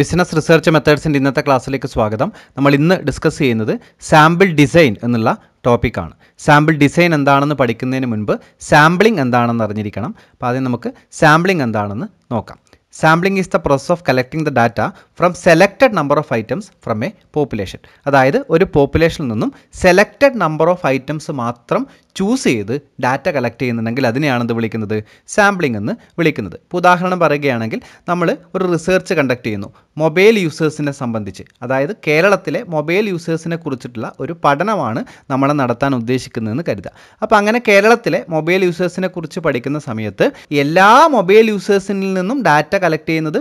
business research മെത്തേഡ്സിൻ്റെ ഇന്നത്തെ ക്ലാസ്സിലേക്ക് സ്വാഗതം നമ്മൾ ഇന്ന് ഡിസ്കസ് ചെയ്യുന്നത് സാമ്പിൾ ഡിസൈൻ എന്നുള്ള ടോപ്പിക്കാണ് സാമ്പിൾ ഡിസൈൻ എന്താണെന്ന് പഠിക്കുന്നതിന് മുൻപ് സാമ്പിളിംഗ് എന്താണെന്ന് അറിഞ്ഞിരിക്കണം അപ്പോൾ ആദ്യം നമുക്ക് സാമ്പിളിംഗ് എന്താണെന്ന് നോക്കാം sampling is the process of collecting the data from selected number of items from a population അതായത് ഒരു പോപ്പുലേഷനിൽ നിന്നും സെലക്റ്റഡ് നമ്പർ ഓഫ് ഐറ്റംസ് മാത്രം ചൂസ് ചെയ്ത് ഡാറ്റ കളക്ട് ചെയ്യുന്നുണ്ടെങ്കിൽ അതിനെയാണ് എന്ത് വിളിക്കുന്നത് സാമ്പിളിംഗ് എന്ന് വിളിക്കുന്നത് ഇപ്പോൾ ഉദാഹരണം പറയുകയാണെങ്കിൽ നമ്മൾ ഒരു റിസർച്ച് കണ്ടക്ട് ചെയ്യുന്നു മൊബൈൽ യൂസേഴ്സിനെ സംബന്ധിച്ച് അതായത് കേരളത്തിലെ മൊബൈൽ യൂസേഴ്സിനെ കുറിച്ചിട്ടുള്ള ഒരു പഠനമാണ് നമ്മൾ നടത്താൻ ഉദ്ദേശിക്കുന്നതെന്ന് കരുതുക അപ്പോൾ അങ്ങനെ കേരളത്തിലെ മൊബൈൽ യൂസേഴ്സിനെ കുറിച്ച് പഠിക്കുന്ന സമയത്ത് എല്ലാ മൊബൈൽ യൂസേഴ്സിൽ നിന്നും ഡാറ്റ കളക്ട് ചെയ്യുന്നത്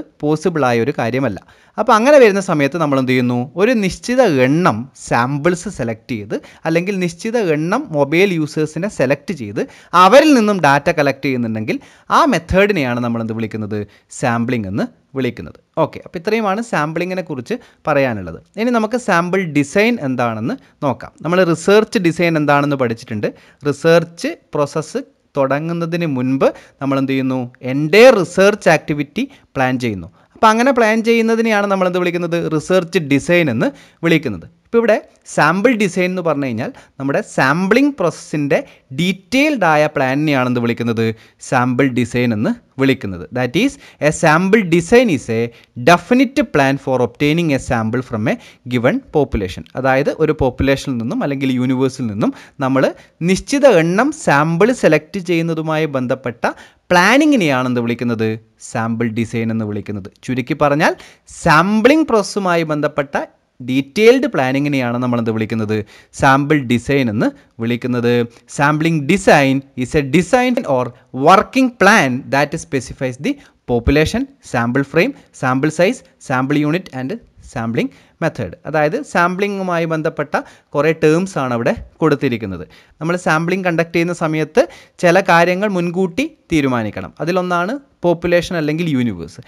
ആയ ഒരു കാര്യമല്ല അപ്പോൾ അങ്ങനെ വരുന്ന സമയത്ത് നമ്മൾ എന്ത് ചെയ്യുന്നു ഒരു നിശ്ചിത എണ്ണം സാമ്പിൾസ് സെലക്ട് ചെയ്ത് അല്ലെങ്കിൽ നിശ്ചിത എണ്ണം മൊബൈൽ യൂസേഴ്സിനെ സെലക്ട് ചെയ്ത് അവരിൽ നിന്നും ഡാറ്റ കളക്ട് ചെയ്യുന്നുണ്ടെങ്കിൽ ആ മെത്തേഡിനെയാണ് നമ്മൾ എന്ത് വിളിക്കുന്നത് സാമ്പിളിംഗ് എന്ന് വിളിക്കുന്നത് ഓക്കെ അപ്പോൾ ഇത്രയുമാണ് സാമ്പിളിങ്ങിനെ കുറിച്ച് പറയാനുള്ളത് ഇനി നമുക്ക് സാമ്പിൾ ഡിസൈൻ എന്താണെന്ന് നോക്കാം നമ്മൾ റിസർച്ച് ഡിസൈൻ എന്താണെന്ന് പഠിച്ചിട്ടുണ്ട് റിസർച്ച് പ്രോസസ്സ് തുടങ്ങുന്നതിന് മുൻപ് നമ്മൾ എന്ത് ചെയ്യുന്നു എൻ്റെ റിസർച്ച് ആക്ടിവിറ്റി പ്ലാൻ ചെയ്യുന്നു അപ്പോൾ അങ്ങനെ പ്ലാൻ ചെയ്യുന്നതിനെയാണ് നമ്മൾ എന്ത് വിളിക്കുന്നത് റിസർച്ച് ഡിസൈൻ എന്ന് വിളിക്കുന്നത് ഇപ്പോൾ ഇവിടെ സാമ്പിൾ ഡിസൈൻ എന്ന് പറഞ്ഞു കഴിഞ്ഞാൽ നമ്മുടെ സാമ്പിളിംഗ് പ്രോസസ്സിൻ്റെ ഡീറ്റെയിൽഡ് ആയ പ്ലാനിനെയാണ് വിളിക്കുന്നത് സാമ്പിൾ ഡിസൈൻ എന്ന് വിളിക്കുന്നത് that is a sample design is a definite plan for obtaining a sample from a given population അതായത് ഒരു പോപ്പുലേഷനിൽ നിന്നും അല്ലെങ്കിൽ യൂണിവേഴ്സിൽ നിന്നും നമ്മൾ നിശ്ചിത എണ്ണം സാമ്പിൾ സെലക്ട് ചെയ്യുന്നതുമായി ബന്ധപ്പെട്ട പ്ലാനിങ്ങിനെയാണ് വിളിക്കുന്നത് സാമ്പിൾ ഡിസൈൻ എന്ന് വിളിക്കുന്നത് ചുരുക്കി പറഞ്ഞാൽ സാമ്പിളിംഗ് പ്രോസസ്സുമായി ബന്ധപ്പെട്ട ഡീറ്റെയിൽഡ് പ്ലാനിങ്ങിനെയാണ് നമ്മളെന്ത് വിളിക്കുന്നത് സാമ്പിൾ ഡിസൈൻ എന്ന് വിളിക്കുന്നത് sampling design is a design or working plan that specifies the population sample frame sample size sample unit and sampling method അതായത് സാമ്പിളിങ്ങുമായി ബന്ധപ്പെട്ട കുറേ ടേംസ് ആണ് അവിടെ കൊടുത്തിരിക്കുന്നത് നമ്മൾ സാമ്പിളിംഗ് കണ്ടക്ട് ചെയ്യുന്ന സമയത്ത് ചില കാര്യങ്ങൾ മുൻകൂട്ടി തീരുമാനിക്കണം അതിലൊന്നാണ് പോപ്പുലേഷൻ അല്ലെങ്കിൽ യൂണിവേഴ്സ്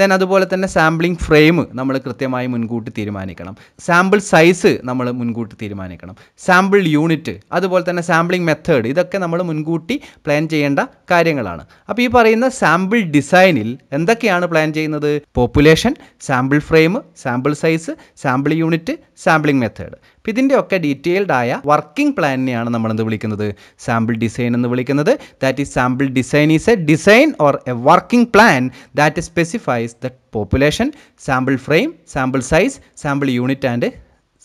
ദെൻ അതുപോലെ തന്നെ സാമ്പിളിംഗ് ഫ്രെയിം നമ്മൾ കൃത്യമായി മുൻകൂട്ടി തീരുമാനിക്കണം സാമ്പിൾ സൈസ് നമ്മൾ മുൻകൂട്ടി തീരുമാനിക്കണം സാമ്പിൾ യൂണിറ്റ് അതുപോലെ തന്നെ സാമ്പിളിംഗ് മെത്തേഡ് ഇതൊക്കെ നമ്മൾ മുൻകൂട്ടി പ്ലാൻ ചെയ്യേണ്ട കാര്യങ്ങളാണ് അപ്പോൾ ഈ പറയുന്ന സാമ്പിൾ ഡിസൈനിൽ എന്തൊക്കെയാണ് പ്ലാൻ ചെയ്യുന്നത് population sample frame sample size sample unit sampling method അപ്പോൾ ഇതിൻ്റെയൊക്കെ ഡീറ്റെയിൽഡ് ആയ വർക്കിംഗ് പ്ലാനിനെയാണ് നമ്മൾ വിളിക്കുന്നത് സാമ്പിൾ ഡിസൈൻ എന്ന് വിളിക്കുന്നത് that is sample design is a design or a working plan that specifies the population sample frame sample size sample unit and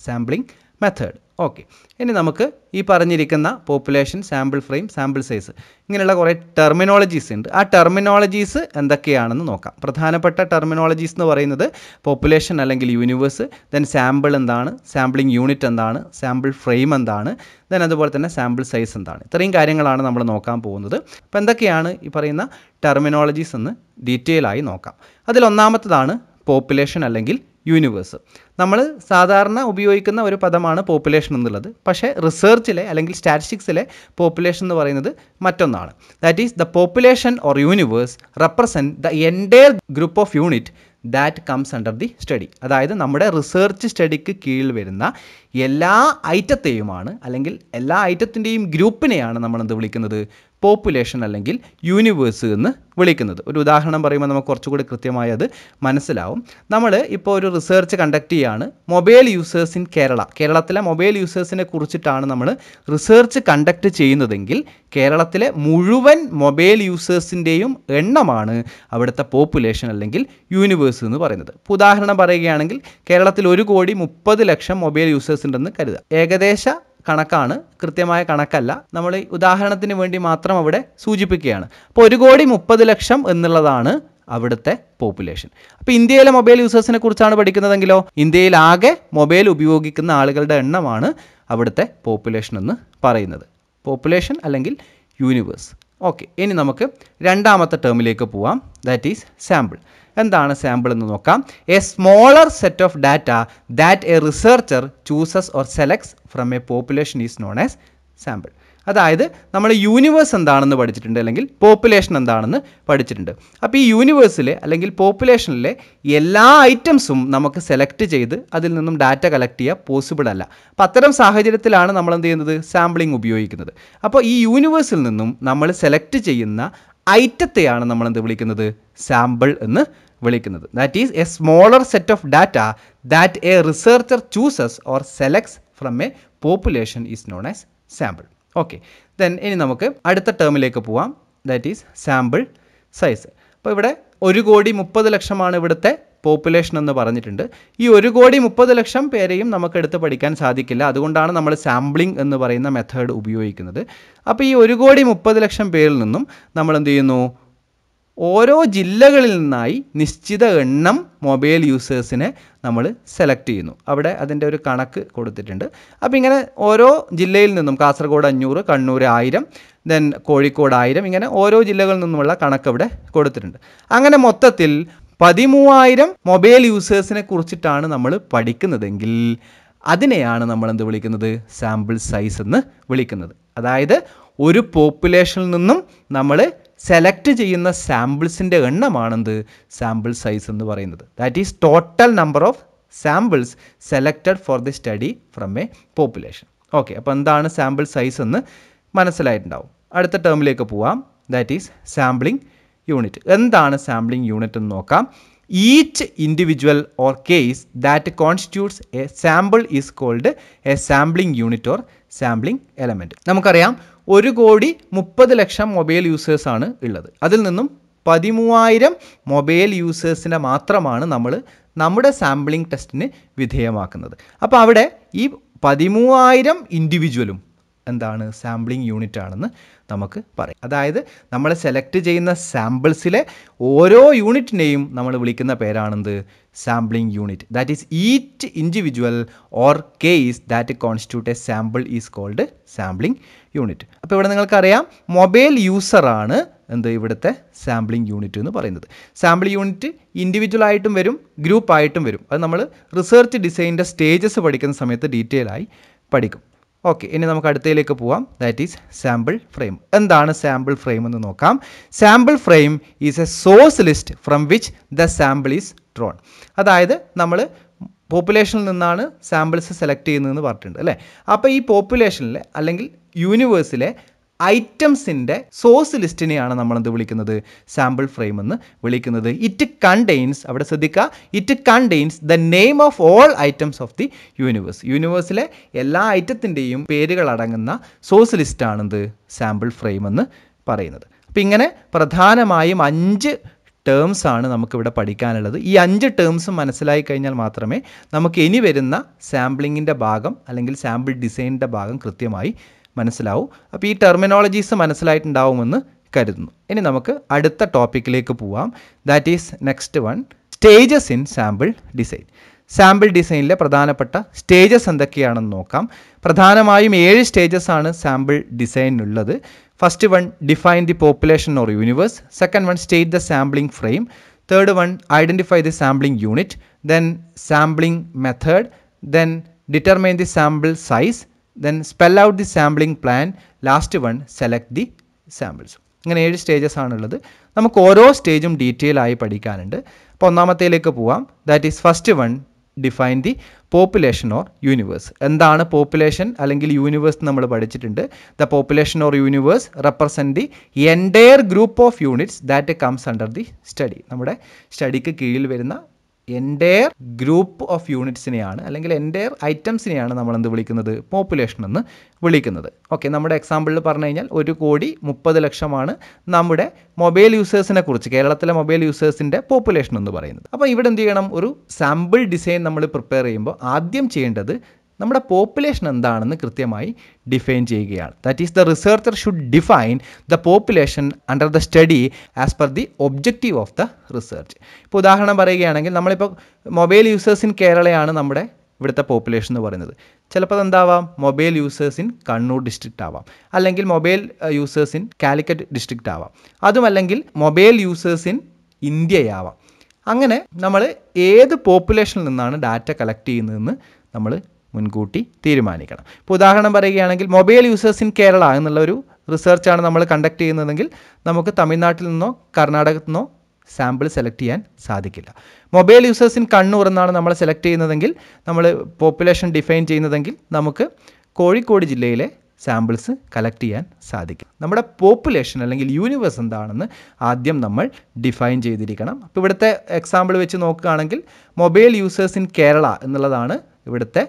sampling method okay ഇനി നമുക്ക് ഈ പറഞ്ഞിരിക്കുന്ന population sample frame sample size ഇങ്ങനെയുള്ള കുറേ terminologies ഉണ്ട് ആ terminologies എന്തൊക്കെയാണെന്ന് നോക്കാം പ്രധാനപ്പെട്ട ടെർമിനോളജീസ് എന്ന് പറയുന്നത് പോപ്പുലേഷൻ അല്ലെങ്കിൽ യൂണിവേഴ്സ് ദെൻ സാമ്പിൾ എന്താണ് സാമ്പിളിംഗ് യൂണിറ്റ് എന്താണ് സാമ്പിൾ ഫ്രെയിം എന്താണ് ദെൻ അതുപോലെ തന്നെ സാമ്പിൾ സൈസ് എന്താണ് ഇത്രയും കാര്യങ്ങളാണ് നമ്മൾ നോക്കാൻ പോകുന്നത് അപ്പോൾ എന്തൊക്കെയാണ് ഈ പറയുന്ന ടെർമിനോളജീസ് എന്ന് ഡീറ്റെയിൽ ആയി നോക്കാം അതിൽ പോപ്പുലേഷൻ അല്ലെങ്കിൽ യൂണിവേഴ്സ് നമ്മൾ സാധാരണ ഉപയോഗിക്കുന്ന ഒരു പദമാണ് പോപ്പുലേഷൻ എന്നുള്ളത് പക്ഷേ റിസർച്ചിലെ അല്ലെങ്കിൽ സ്റ്റാറ്റിസ്റ്റിക്സിലെ പോപ്പുലേഷൻ എന്ന് പറയുന്നത് മറ്റൊന്നാണ് that is the population or universe represent the entire group of unit that comes under the study അതായത് നമ്മുടെ റിസർച്ച് സ്റ്റഡിക്ക് കീഴിൽ വരുന്ന എല്ലാ ഐറ്റത്തെയുമാണ് അല്ലെങ്കിൽ എല്ലാ ഐറ്റത്തിൻ്റെയും ഗ്രൂപ്പിനെയാണ് നമ്മൾ എന്ത് വിളിക്കുന്നത് പോപ്പുലേഷൻ അല്ലെങ്കിൽ യൂണിവേഴ്സ് എന്ന് വിളിക്കുന്നത് ഒരു ഉദാഹരണം പറയുമ്പോൾ നമുക്ക് കുറച്ചുകൂടി കൃത്യമായി അത് മനസ്സിലാവും നമ്മൾ ഇപ്പോൾ ഒരു റിസർച്ച് കണ്ടക്ട് ചെയ്യുകയാണ് മൊബൈൽ യൂസേഴ്സ് ഇൻ കേരള കേരളത്തിലെ മൊബൈൽ യൂസേഴ്സിനെ കുറിച്ചിട്ടാണ് നമ്മൾ റിസർച്ച് കണ്ടക്ട് ചെയ്യുന്നതെങ്കിൽ കേരളത്തിലെ മുഴുവൻ മൊബൈൽ യൂസേഴ്സിൻ്റെയും എണ്ണമാണ് അവിടുത്തെ പോപ്പുലേഷൻ അല്ലെങ്കിൽ യൂണിവേഴ്സ് എന്ന് പറയുന്നത് ഇപ്പോൾ ഉദാഹരണം പറയുകയാണെങ്കിൽ കേരളത്തിൽ ഒരു കോടി മുപ്പത് ലക്ഷം മൊബൈൽ യൂസേഴ്സ് ഉണ്ടെന്ന് കരുതുക ഏകദേശം കണക്കാണ് കൃത്യമായ കണക്കല്ല നമ്മൾ ഈ ഉദാഹരണത്തിന് വേണ്ടി മാത്രം അവിടെ സൂചിപ്പിക്കുകയാണ് അപ്പോൾ ഒരു കോടി മുപ്പത് ലക്ഷം എന്നുള്ളതാണ് അവിടുത്തെ പോപ്പുലേഷൻ അപ്പോൾ ഇന്ത്യയിലെ മൊബൈൽ യൂസേഴ്സിനെ കുറിച്ചാണ് പഠിക്കുന്നതെങ്കിലോ ഇന്ത്യയിൽ ആകെ മൊബൈൽ ഉപയോഗിക്കുന്ന ആളുകളുടെ എണ്ണമാണ് അവിടുത്തെ പോപ്പുലേഷൻ എന്ന് പറയുന്നത് പോപ്പുലേഷൻ അല്ലെങ്കിൽ യൂണിവേഴ്സ് ഓക്കെ ഇനി നമുക്ക് രണ്ടാമത്തെ ടേമിലേക്ക് പോവാം ദാറ്റ് ഈസ് സാമ്പിൾ എന്താണ് സാമ്പിൾ എന്ന് നോക്കാം a smaller set of data that a researcher chooses or selects from a population is known as sample അതായത് നമ്മൾ യൂണിവേഴ്സ് എന്താണെന്ന് പഠിച്ചിട്ടുണ്ട് അല്ലെങ്കിൽ പോപ്പുലേഷൻ എന്താണെന്ന് പഠിച്ചിട്ടുണ്ട് അപ്പോൾ ഈ യൂണിവേഴ്സിൽ അല്ലെങ്കിൽ പോപ്പുലേഷനിലെ എല്ലാ ഐറ്റംസും നമുക്ക് സെലക്ട് ചെയ്ത് അതിൽ നിന്നും ഡാറ്റ കളക്ട് ചെയ്യുക പോസിബിൾ അല്ല അപ്പോൾ അത്തരം സാഹചര്യത്തിലാണ് നമ്മൾ എന്ത് ചെയ്യുന്നത് സാമ്പിളിംഗ് ഉപയോഗിക്കുന്നത് അപ്പോൾ ഈ യൂണിവേഴ്സിൽ നിന്നും നമ്മൾ സെലക്ട് ചെയ്യുന്ന ഐറ്റത്തെയാണ് നമ്മൾ എന്ത് വിളിക്കുന്നത് സാമ്പിൾ എന്ന് വിളിക്കുന്നത് that is a smaller set of data that a researcher chooses or selects from a population is known as sample okay then ഇനി നമുക്ക് അടുത്ത ടേമിലേക്ക് പോവാം ദാറ്റ് ഈസ് സാമ്പിൾ സൈസ് അപ്പോൾ ഇവിടെ ഒരു കോടി മുപ്പത് ലക്ഷമാണ് ഇവിടുത്തെ പോപ്പുലേഷൻ എന്ന് പറഞ്ഞിട്ടുണ്ട് ഈ ഒരു കോടി മുപ്പത് ലക്ഷം പേരെയും നമുക്ക് എടുത്ത് പഠിക്കാൻ സാധിക്കില്ല അതുകൊണ്ടാണ് നമ്മൾ സാമ്പിളിംഗ് എന്ന് പറയുന്ന മെത്തേഡ് ഉപയോഗിക്കുന്നത് അപ്പോൾ ഈ ഒരു കോടി മുപ്പത് ലക്ഷം പേരിൽ നിന്നും നമ്മൾ എന്ത് ചെയ്യുന്നു ഓരോ ജില്ലകളിൽ നിന്നായി നിശ്ചിത എണ്ണം മൊബൈൽ യൂസേഴ്സിനെ നമ്മൾ സെലക്ട് ചെയ്യുന്നു അവിടെ അതിൻ്റെ ഒരു കണക്ക് കൊടുത്തിട്ടുണ്ട് അപ്പോൾ ഇങ്ങനെ ഓരോ ജില്ലയിൽ നിന്നും കാസർഗോഡ് അഞ്ഞൂറ് കണ്ണൂർ ആയിരം ദെൻ കോഴിക്കോട് ആയിരം ഇങ്ങനെ ഓരോ ജില്ലകളിൽ നിന്നുമുള്ള കണക്ക് അവിടെ കൊടുത്തിട്ടുണ്ട് അങ്ങനെ മൊത്തത്തിൽ പതിമൂവായിരം മൊബൈൽ യൂസേഴ്സിനെ കുറിച്ചിട്ടാണ് നമ്മൾ പഠിക്കുന്നതെങ്കിൽ അതിനെയാണ് നമ്മൾ എന്ത് വിളിക്കുന്നത് സാമ്പിൾ സൈസ് എന്ന് വിളിക്കുന്നത് അതായത് ഒരു പോപ്പുലേഷനിൽ നിന്നും നമ്മൾ സെലക്ട് ചെയ്യുന്ന സാമ്പിൾസിൻ്റെ എണ്ണമാണെന്ത് സാമ്പിൾ സൈസ് എന്ന് പറയുന്നത് that is total number of samples selected for the study from a population okay അപ്പോൾ എന്താണ് സാമ്പിൾ സൈസ് എന്ന് മനസ്സിലായിട്ടുണ്ടാവും അടുത്ത ടേമിലേക്ക് പോവാം ദാറ്റ് ഈസ് സാമ്പിളിംഗ് യൂണിറ്റ് എന്താണ് സാമ്പിളിംഗ് യൂണിറ്റ് എന്ന് നോക്കാം each individual or case that constitutes a sample is called a sampling unit or sampling element നമുക്കറിയാം ഒരു കോടി മുപ്പത് ലക്ഷം മൊബൈൽ യൂസേഴ്സാണ് ഉള്ളത് അതിൽ നിന്നും പതിമൂവായിരം മൊബൈൽ യൂസേഴ്സിനെ മാത്രമാണ് നമ്മൾ നമ്മുടെ സാമ്പിളിംഗ് ടെസ്റ്റിന് വിധേയമാക്കുന്നത് അപ്പോൾ അവിടെ ഈ പതിമൂവായിരം ഇൻഡിവിജ്വലും എന്താണ് സാമ്പിളിംഗ് യൂണിറ്റ് ആണെന്ന് നമുക്ക് പറയാം അതായത് നമ്മൾ സെലക്ട് ചെയ്യുന്ന സാമ്പിൾസിലെ ഓരോ യൂണിറ്റിനെയും നമ്മൾ വിളിക്കുന്ന പേരാണെന്ത് sampling unit that is each individual or case that constitute a sample is called sampling unit അപ്പോൾ ഇവിടെ നിങ്ങൾക്കറിയാം മൊബൈൽ യൂസറാണ് എന്ത് ഇവിടുത്തെ സാമ്പിളിംഗ് യൂണിറ്റ് എന്ന് പറയുന്നത് സാമ്പിൾ യൂണിറ്റ് ഇൻഡിവിജ്വൽ ആയിട്ടും വരും ഗ്രൂപ്പായിട്ടും വരും അത് നമ്മൾ റിസർച്ച് ഡിസൈനിൻ്റെ സ്റ്റേജസ് പഠിക്കുന്ന സമയത്ത് ഡീറ്റെയിൽ ആയി പഠിക്കും ഓക്കെ ഇനി നമുക്ക് അടുത്തയിലേക്ക് പോവാം ദാറ്റ് ഈസ് സാമ്പിൾ ഫ്രെയിം എന്താണ് സാമ്പിൾ ഫ്രെയിം എന്ന് നോക്കാം sample frame is a source list from which the sample is drawn അതായത് നമ്മൾ പോപ്പുലേഷനിൽ നിന്നാണ് സാമ്പിൾസ് സെലക്ട് ചെയ്യുന്നതെന്ന് പറഞ്ഞിട്ടുണ്ട് അല്ലേ അപ്പോൾ ഈ പോപ്പുലേഷനിലെ അല്ലെങ്കിൽ യൂണിവേഴ്സിലെ ഐറ്റംസിൻ്റെ സോഴ്സ് ലിസ്റ്റിനെയാണ് നമ്മൾ വിളിക്കുന്നത് സാമ്പിൾ ഫ്രെയിം എന്ന് വിളിക്കുന്നത് ഇറ്റ് കണ്ടെയ്ൻസ് അവിടെ ശ്രദ്ധിക്കുക it contains the name of all items of the universe യൂണിവേഴ്സിലെ എല്ലാ ഐറ്റത്തിൻ്റെയും പേരുകൾ അടങ്ങുന്ന സോഴ്സ് ലിസ്റ്റാണെന്ത് സാമ്പിൾ ഫ്രെയിം എന്ന് പറയുന്നത് അപ്പം ഇങ്ങനെ പ്രധാനമായും അഞ്ച് ടേംസ് ആണ് നമുക്കിവിടെ പഠിക്കാനുള്ളത് ഈ അഞ്ച് ടേംസ് മനസ്സിലായി കഴിഞ്ഞാൽ മാത്രമേ നമുക്ക് ഇനി വരുന്ന സാമ്പിളിങ്ങിൻ്റെ ഭാഗം അല്ലെങ്കിൽ സാമ്പിൾ ഡിസൈനിൻ്റെ ഭാഗം കൃത്യമായി മനസ്സിലാവും അപ്പോൾ ഈ ടെർമിനോളജീസ് മനസ്സിലായിട്ടുണ്ടാവുമെന്ന് കരുതുന്നു ഇനി നമുക്ക് അടുത്ത ടോപ്പിക്കിലേക്ക് പോവാം that is next one stages in sample design sample ഡിസൈനിലെ പ്രധാനപ്പെട്ട സ്റ്റേജസ് എന്തൊക്കെയാണെന്ന് നോക്കാം പ്രധാനമായും ഏഴ് സ്റ്റേജസ് ആണ് സാമ്പിൾ ഡിസൈനിലുള്ളത് first one define the population or universe second one state the sampling frame third one identify the sampling unit then sampling method then determine the sample size then spell out the sampling plan last one select the samples ഇങ്ങനെ ഏഴ് stages ആണുള്ളത് നമുക്ക് ഓരോ സ്റ്റേജും detail ആയി പഠിക്കാനുണ്ട് അപ്പോൾ ഒന്നാമത്തേലേക്ക് പോവാം that is first one define the population or universe എന്താണ് പോപ്പുലേഷൻ അല്ലെങ്കിൽ യൂണിവേഴ്സ് നമ്മൾ പഠിച്ചിട്ടുണ്ട് the population or universe represent the entire group of units that comes under the study നമ്മുടെ സ്റ്റഡിക്ക് കീഴിൽ വരുന്ന എൻ്റെയർ ഗ്രൂപ്പ് ഓഫ് യൂണിറ്റ്സിനെയാണ് അല്ലെങ്കിൽ എൻ്റെയർ ഐറ്റംസിനെയാണ് നമ്മൾ എന്ത് വിളിക്കുന്നത് പോപ്പുലേഷൻ എന്ന് വിളിക്കുന്നത് ഓക്കെ നമ്മുടെ എക്സാമ്പിളിൽ പറഞ്ഞു കഴിഞ്ഞാൽ ഒരു കോടി മുപ്പത് ലക്ഷമാണ് നമ്മുടെ മൊബൈൽ യൂസേഴ്സിനെ കുറിച്ച് കേരളത്തിലെ മൊബൈൽ യൂസേഴ്സിൻ്റെ പോപ്പുലേഷൻ എന്ന് പറയുന്നത് അപ്പോൾ ഇവിടെ എന്ത് ചെയ്യണം ഒരു സാമ്പിൾ ഡിസൈൻ നമ്മൾ പ്രിപ്പയർ ചെയ്യുമ്പോൾ ആദ്യം ചെയ്യേണ്ടത് നമ്മുടെ പോപ്പുലേഷൻ എന്താണെന്ന് കൃത്യമായി ഡിഫൈൻ ചെയ്യുകയാണ് that is the researcher should define the population under the study as per the objective of the research ഇപ്പോൾ ഉദാഹരണം പറയുകയാണെങ്കിൽ നമ്മളിപ്പോൾ മൊബൈൽ യൂസേഴ്സ് ഇൻ കേരളയാണ് നമ്മുടെ ഇവിടുത്തെ പോപ്പുലേഷൻ എന്ന് പറയുന്നത് ചിലപ്പോൾ എന്താവാം mobile users in Kannur district ആവാം അല്ലെങ്കിൽ mobile users in Calicut district ആവാം അതുമല്ലെങ്കിൽ മൊബൈൽ യൂസേഴ്സ് ഇൻ ഇന്ത്യയാവാം അങ്ങനെ നമ്മൾ ഏത് പോപ്പുലേഷനിൽ നിന്നാണ് ഡാറ്റ കളക്ട് ചെയ്യുന്നതെന്ന് നമ്മൾ മുൻകൂട്ടി തീരുമാനിക്കണം ഇപ്പോൾ ഉദാഹരണം പറയുകയാണെങ്കിൽ മൊബൈൽ യൂസേഴ്സ് ഇൻ കേരള എന്നുള്ള ഒരു റിസർച്ചാണ് നമ്മൾ കണ്ടക്ട് ചെയ്യുന്നതെങ്കിൽ നമുക്ക് തമിഴ്നാട്ടിൽ നിന്നോ കർണാടകത്തിൽ നിന്നോ സാമ്പിൾ സെലക്ട് ചെയ്യാൻ സാധിക്കില്ല മൊബൈൽ യൂസേഴ്സ് ഇൻ കണ്ണൂർ എന്നാണ് നമ്മൾ സെലക്ട് ചെയ്യുന്നതെങ്കിൽ നമ്മൾ പോപ്പുലേഷൻ ഡിഫൈൻ ചെയ്യുന്നതെങ്കിൽ നമുക്ക് കോഴിക്കോട് ജില്ലയിലെ സാമ്പിൾസ് കളക്ട് ചെയ്യാൻ സാധിക്കും നമ്മുടെ പോപ്പുലേഷൻ അല്ലെങ്കിൽ യൂണിവേഴ്സ് എന്താണെന്ന് ആദ്യം നമ്മൾ ഡിഫൈൻ ചെയ്തിരിക്കണം അപ്പോൾ ഇവിടുത്തെ എക്സാമ്പിൾ വെച്ച് നോക്കുകയാണെങ്കിൽ മൊബൈൽ യൂസേഴ്സ് ഇൻ കേരള എന്നുള്ളതാണ് ഇവിടുത്തെ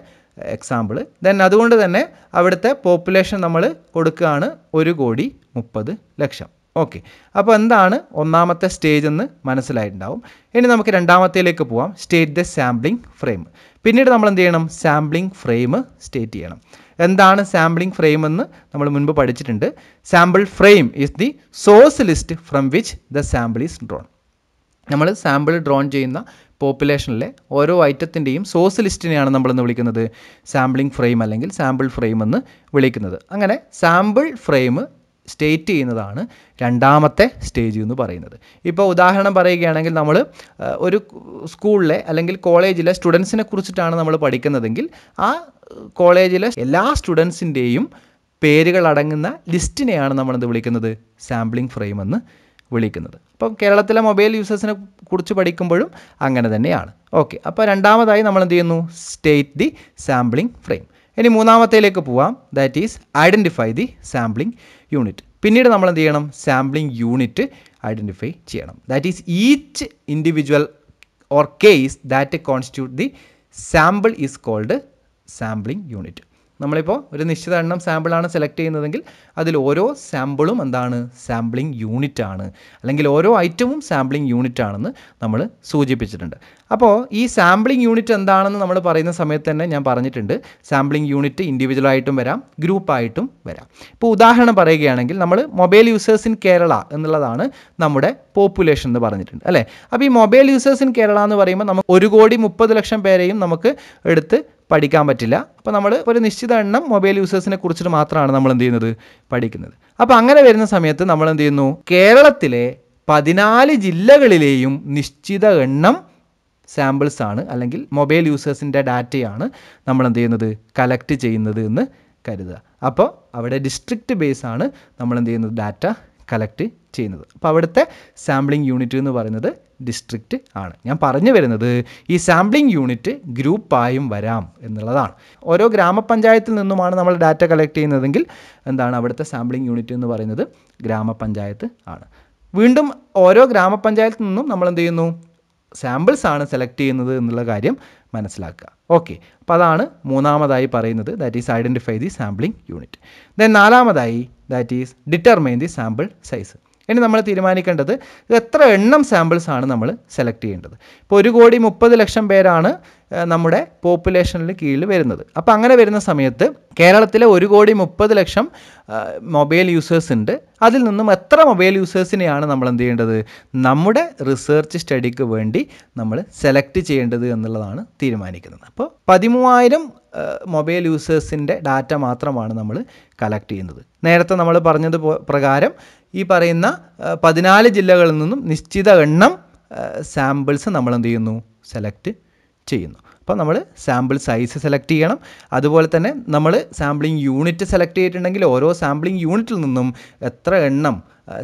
എക്സാമ്പിൾ ദെൻ അതുകൊണ്ട് തന്നെ അവിടുത്തെ പോപ്പുലേഷൻ നമ്മൾ കൊടുക്കുകയാണ് ഒരു കോടി മുപ്പത് ലക്ഷം ഓക്കെ അപ്പോൾ എന്താണ് ഒന്നാമത്തെ സ്റ്റേജ് എന്ന് മനസ്സിലായിട്ടുണ്ടാവും ഇനി നമുക്ക് രണ്ടാമത്തേലേക്ക് പോവാം സ്റ്റേറ്റ് ദ സാമ്പിളിംഗ് ഫ്രെയിം പിന്നീട് നമ്മൾ എന്ത് ചെയ്യണം സാമ്പിളിംഗ് ഫ്രെയിം സ്റ്റേറ്റ് ചെയ്യണം എന്താണ് സാമ്പിളിംഗ് ഫ്രെയിം എന്ന് നമ്മൾ മുൻപ് പഠിച്ചിട്ടുണ്ട് sample frame is the source list from which the sample is drawn നമ്മൾ സാമ്പിൾ ഡ്രോൺ ചെയ്യുന്ന പോപ്പുലേഷനിലെ ഓരോ ഐറ്റത്തിൻ്റെയും സോഴ്സ് ലിസ്റ്റിനെയാണ് നമ്മളിന്ന് വിളിക്കുന്നത് സാമ്പിളിംഗ് ഫ്രെയിം അല്ലെങ്കിൽ സാമ്പിൾ ഫ്രെയിം എന്ന് വിളിക്കുന്നത് അങ്ങനെ സാമ്പിൾ ഫ്രെയിം സ്റ്റേറ്റ് ചെയ്യുന്നതാണ് രണ്ടാമത്തെ സ്റ്റേജ് എന്ന് പറയുന്നത് ഇപ്പോൾ ഉദാഹരണം പറയുകയാണെങ്കിൽ നമ്മൾ ഒരു സ്കൂളിലെ അല്ലെങ്കിൽ കോളേജിലെ സ്റ്റുഡൻസിനെ കുറിച്ചിട്ടാണ് നമ്മൾ പഠിക്കുന്നതെങ്കിൽ ആ കോളേജിലെ എല്ലാ സ്റ്റുഡൻസിൻ്റെയും പേരുകൾ അടങ്ങുന്ന ലിസ്റ്റിനെയാണ് നമ്മളെന്ത് വിളിക്കുന്നത് സാമ്പിളിംഗ് ഫ്രെയിം എന്ന് വിളിക്കുന്നത് അപ്പോൾ കേരളത്തിലെ മൊബൈൽ യൂസേഴ്സിനെ കുറിച്ച് പഠിക്കുമ്പോഴും അങ്ങനെ തന്നെയാണ് ഓക്കെ അപ്പോൾ രണ്ടാമതായി നമ്മൾ എന്ത് ചെയ്യുന്നു സ്റ്റേറ്റ് ദി സാമ്പിളിംഗ് ഫ്രെയിം ഇനി മൂന്നാമത്തേലേക്ക് പോവാം that is identify the sampling unit പിന്നീട് നമ്മൾ എന്ത് ചെയ്യണം സാമ്പിളിംഗ് യൂണിറ്റ് ഐഡൻറ്റിഫൈ ചെയ്യണം that is each individual or case that constitute the sample is called sampling unit നമ്മളിപ്പോൾ ഒരു നിശ്ചിത എണ്ണം സാമ്പിളാണ് സെലക്ട് ചെയ്യുന്നതെങ്കിൽ അതിൽ ഓരോ സാമ്പിളും എന്താണ് സാമ്പിളിംഗ് യൂണിറ്റ് ആണ് അല്ലെങ്കിൽ ഓരോ ഐറ്റവും സാമ്പിളിംഗ് യൂണിറ്റ് ആണെന്ന് നമ്മൾ സൂചിപ്പിച്ചിട്ടുണ്ട് അപ്പോൾ ഈ സാമ്പിളിംഗ് യൂണിറ്റ് എന്താണെന്ന് നമ്മൾ പറയുന്ന സമയത്ത് തന്നെ ഞാൻ പറഞ്ഞിട്ടുണ്ട് സാമ്പിളിംഗ് യൂണിറ്റ് ഇൻഡിവിജ്വലായിട്ടും വരാം ഗ്രൂപ്പായിട്ടും വരാം ഇപ്പോൾ ഉദാഹരണം പറയുകയാണെങ്കിൽ നമ്മൾ മൊബൈൽ യൂസേഴ്സ് ഇൻ കേരള എന്നുള്ളതാണ് നമ്മുടെ പോപ്പുലേഷൻ എന്ന് പറഞ്ഞിട്ടുണ്ട് അല്ലേ അപ്പോൾ ഈ മൊബൈൽ യൂസേഴ്സ് ഇൻ കേരള എന്ന് പറയുമ്പോൾ നമുക്ക് ഒരു കോടി മുപ്പത് ലക്ഷം പേരെയും നമുക്ക് എടുത്ത് പഠിക്കാൻ പറ്റില്ല അപ്പോൾ നമ്മൾ ഒരു നിശ്ചിത എണ്ണം മൊബൈൽ യൂസേഴ്സിനെ കുറിച്ചിട്ട് മാത്രമാണ് നമ്മൾ എന്ത് ചെയ്യുന്നത് പഠിക്കുന്നത് അപ്പോൾ അങ്ങനെ വരുന്ന സമയത്ത് നമ്മൾ എന്ത് ചെയ്യുന്നു കേരളത്തിലെ പതിനാല് ജില്ലകളിലെയും നിശ്ചിത എണ്ണം സാമ്പിൾസ് ആണ് അല്ലെങ്കിൽ മൊബൈൽ യൂസേഴ്സിൻ്റെ ഡാറ്റയാണ് നമ്മൾ എന്ത് ചെയ്യുന്നത് കലക്ട് ചെയ്യുന്നത് എന്ന് കരുതുക അപ്പോൾ അവിടെ ഡിസ്ട്രിക്റ്റ് ബേസ് ആണ് നമ്മൾ എന്ത് ചെയ്യുന്നത് ഡാറ്റ കളക്ട് ചെയ്യുന്നത് അപ്പോൾ അവിടുത്തെ സാമ്പിളിംഗ് യൂണിറ്റ് എന്ന് പറയുന്നത് ഡിസ്ട്രിക്റ്റ് ആണ് ഞാൻ പറഞ്ഞു വരുന്നത് ഈ സാമ്പിളിംഗ് യൂണിറ്റ് ഗ്രൂപ്പായും വരാം എന്നുള്ളതാണ് ഓരോ ഗ്രാമപഞ്ചായത്തിൽ നിന്നുമാണ് നമ്മൾ ഡാറ്റ കളക്ട് ചെയ്യുന്നതെങ്കിൽ എന്താണ് അവിടുത്തെ സാമ്പിളിംഗ് യൂണിറ്റ് എന്ന് പറയുന്നത് ഗ്രാമപഞ്ചായത്ത് ആണ് വീണ്ടും ഓരോ ഗ്രാമപഞ്ചായത്തിൽ നിന്നും നമ്മൾ എന്ത് ചെയ്യുന്നു സാമ്പിൾസ് ആണ് സെലക്ട് ചെയ്യുന്നത് എന്നുള്ള കാര്യം മനസ്സിലാക്കുക ഓക്കെ അപ്പോൾ അതാണ് മൂന്നാമതായി പറയുന്നത് that is identify the sampling unit then നാലാമതായി that is determine the sample size ഇനി നമ്മൾ തീരുമാനിക്കേണ്ടത് എത്ര എണ്ണം സാമ്പിൾസ് ആണ് നമ്മൾ സെലക്ട് ചെയ്യേണ്ടത് ഇപ്പോൾ ഒരു കോടി മുപ്പത് ലക്ഷം പേരാണ് നമ്മുടെ പോപ്പുലേഷനിൽ കീഴിൽ വരുന്നത് അപ്പോൾ അങ്ങനെ വരുന്ന സമയത്ത് കേരളത്തിലെ ഒരു കോടി മുപ്പത് ലക്ഷം മൊബൈൽ യൂസേഴ്സ് ഉണ്ട് അതിൽ നിന്നും എത്ര മൊബൈൽ യൂസേഴ്സിനെയാണ് നമ്മൾ എന്ത് ചെയ്യേണ്ടത് നമ്മുടെ റിസർച്ച് സ്റ്റഡിക്ക് വേണ്ടി നമ്മൾ സെലക്ട് ചെയ്യേണ്ടത് എന്നുള്ളതാണ് തീരുമാനിക്കുന്നത് അപ്പോൾ പതിമൂവായിരം മൊബൈൽ യൂസേഴ്സിൻ്റെ ഡാറ്റ മാത്രമാണ് നമ്മൾ കളക്ട് ചെയ്യുന്നത് നേരത്തെ നമ്മൾ പറഞ്ഞത് പ്രകാരം ഈ പറയുന്ന പതിനാല് ജില്ലകളിൽ നിന്നും നിശ്ചിത എണ്ണം സാമ്പിൾസ് നമ്മൾ എന്ത് ചെയ്യുന്നു സെലക്ട് ചെയ്യുന്നു അപ്പോൾ നമ്മൾ സാമ്പിൾ സൈസ് സെലക്ട് ചെയ്യണം അതുപോലെ തന്നെ നമ്മൾ സാമ്പിളിംഗ് യൂണിറ്റ് സെലക്ട് ചെയ്തിട്ടുണ്ടെങ്കിൽ ഓരോ സാമ്പിളിംഗ് യൂണിറ്റിൽ നിന്നും എത്ര എണ്ണം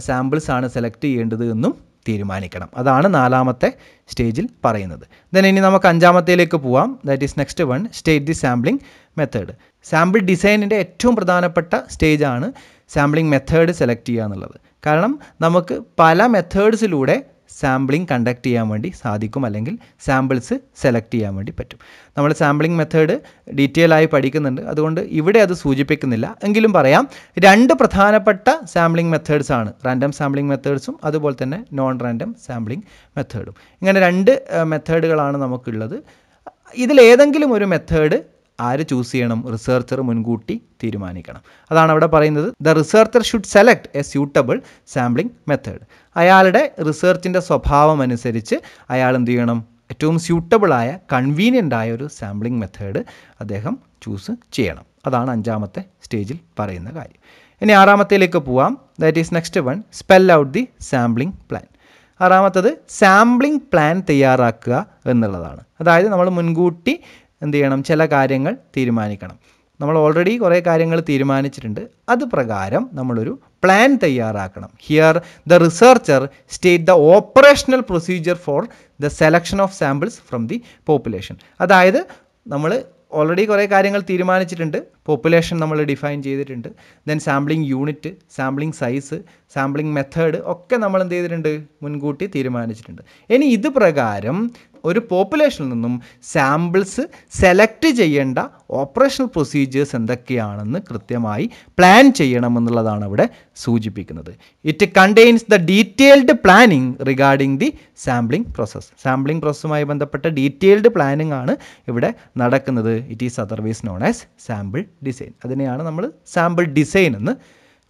സാമ്പിൾസാണ് സെലക്ട് ചെയ്യേണ്ടത് എന്നും തീരുമാനിക്കണം അതാണ് നാലാമത്തെ സ്റ്റേജിൽ പറയുന്നത് ദെൻ ഇനി നമുക്ക് അഞ്ചാമത്തേലേക്ക് പോവാം that is next one state the sampling method sample ഡിസൈനിൻ്റെ ഏറ്റവും പ്രധാനപ്പെട്ട സ്റ്റേജാണ് സാമ്പിളിംഗ് മെത്തേഡ് സെലക്ട് ചെയ്യുക എന്നുള്ളത് കാരണം നമുക്ക് പല മെത്തേഡ്സിലൂടെ സാമ്പിളിംഗ് കണ്ടക്ട് ചെയ്യാൻ വേണ്ടി സാധിക്കും അല്ലെങ്കിൽ സാമ്പിൾസ് സെലക്ട് ചെയ്യാൻ വേണ്ടി പറ്റും നമ്മൾ സാമ്പിളിംഗ് മെത്തേഡ് ഡീറ്റെയിൽ ആയി പഠിക്കുന്നുണ്ട് അതുകൊണ്ട് ഇവിടെ അത് സൂചിപ്പിക്കുന്നില്ല എങ്കിലും പറയാം രണ്ട് പ്രധാനപ്പെട്ട സാമ്പിളിംഗ് മെത്തേഡ്സ് ആണ് റാൻഡം സാമ്പിളിംഗ് മെത്തേഡ്സും അതുപോലെ തന്നെ നോൺ റാൻഡം സാമ്പിളിംഗ് മെത്തേഡും ഇങ്ങനെ രണ്ട് മെത്തേഡുകളാണ് നമുക്കുള്ളത് ഇതിലേതെങ്കിലും ഒരു മെത്തേഡ് ആര് ചൂസ് ചെയ്യണം റിസർച്ചർ മുൻകൂട്ടി തീരുമാനിക്കണം അതാണ് അവിടെ പറയുന്നത് the researcher should select a suitable sampling method അയാളുടെ റിസർച്ചിൻ്റെ സ്വഭാവം അനുസരിച്ച് അയാൾ എന്ത് ചെയ്യണം ഏറ്റവും സ്യൂട്ടബിളായ കൺവീനിയൻ്റ് ആയ ഒരു സാമ്പിളിംഗ് മെത്തേഡ് അദ്ദേഹം ചൂസ് ചെയ്യണം അതാണ് അഞ്ചാമത്തെ സ്റ്റേജിൽ പറയുന്ന കാര്യം ഇനി ആറാമത്തേലേക്ക് പോവാം that is next one spell out the sampling plan ആറാമത്തത് സാമ്പിളിംഗ് പ്ലാൻ തയ്യാറാക്കുക എന്നുള്ളതാണ് അതായത് നമ്മൾ മുൻകൂട്ടി എന്ത് ചെയ്യണം ചില കാര്യങ്ങൾ തീരുമാനിക്കണം നമ്മൾ ഓൾറെഡി കുറേ കാര്യങ്ങൾ തീരുമാനിച്ചിട്ടുണ്ട് അത് പ്രകാരം നമ്മളൊരു പ്ലാൻ തയ്യാറാക്കണം here the researcher state the operational procedure for the selection of samples from the population അതായത് നമ്മൾ ഓൾറെഡി കുറേ കാര്യങ്ങൾ തീരുമാനിച്ചിട്ടുണ്ട് പോപ്പുലേഷൻ നമ്മൾ ഡിഫൈൻ ചെയ്തിട്ടുണ്ട് then sampling unit sampling size sampling method ഒക്കെ നമ്മൾ എന്ത് ചെയ്തിട്ടുണ്ട് മുൻകൂട്ടി തീരുമാനിച്ചിട്ടുണ്ട് ഇനി ഇത് പ്രകാരം ഒരു പോപ്പുലേഷനിൽ നിന്നും സാമ്പിൾസ് സെലക്ട് ചെയ്യേണ്ട ഓപ്പറേഷണൽ പ്രൊസീജിയേഴ്സ് എന്തൊക്കെയാണെന്ന് കൃത്യമായി പ്ലാൻ ചെയ്യണമെന്നുള്ളതാണ് അവിടെ സൂചിപ്പിക്കുന്നത് it contains the detailed planning regarding the sampling process sampling പ്രോസസ്സുമായി ബന്ധപ്പെട്ട ഡീറ്റെയിൽഡ് പ്ലാനിംഗ് ആണ് ഇവിടെ നടക്കുന്നത് it is otherwise known as sample design അതിനെയാണ് നമ്മൾ സാമ്പിൾ ഡിസൈൻ എന്ന്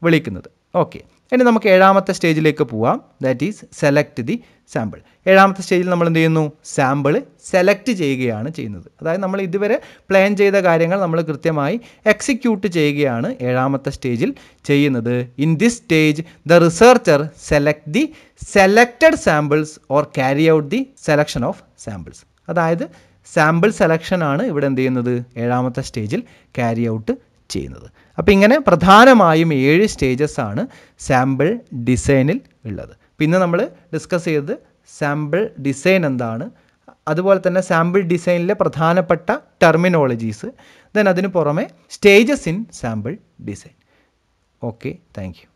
വിളിക്കുന്നത് ഓക്കെ ഇനി നമുക്ക് ഏഴാമത്തെ സ്റ്റേജിലേക്ക് പോവാം that is select the sample ഏഴാമത്തെ സ്റ്റേജിൽ നമ്മൾ എന്ത് ചെയ്യുന്നു സാമ്പിൾ സെലക്ട് ചെയ്യുകയാണ് ചെയ്യുന്നത് അതായത് നമ്മൾ ഇതുവരെ പ്ലാൻ ചെയ്ത കാര്യങ്ങൾ നമ്മൾ കൃത്യമായി എക്സിക്യൂട്ട് ചെയ്യുകയാണ് ഏഴാമത്തെ സ്റ്റേജിൽ ചെയ്യുന്നത് in this stage the researcher select the selected samples or carry out the selection of samples അതായത് സാമ്പിൾ സെലക്ഷനാണ് ഇവിടെ എന്ത് ചെയ്യുന്നത് ഏഴാമത്തെ സ്റ്റേജിൽ ക്യാരി ഔട്ട് ചെയ്യുന്നത് അപ്പോൾ ഇങ്ങനെ പ്രധാനമായും ഏഴ് സ്റ്റേജസ് ആണ് സാമ്പിൾ ഡിസൈനിൽ ഉള്ളത് പിന്നെ നമ്മൾ ഡിസ്കസ് ചെയ്തത് സാമ്പിൾ ഡിസൈൻ എന്താണ് അതുപോലെ തന്നെ സാമ്പിൾ ഡിസൈനിലെ പ്രധാനപ്പെട്ട ടെർമിനോളജീസ് ദെൻ അതിന് പുറമെ stages in sample design okay thank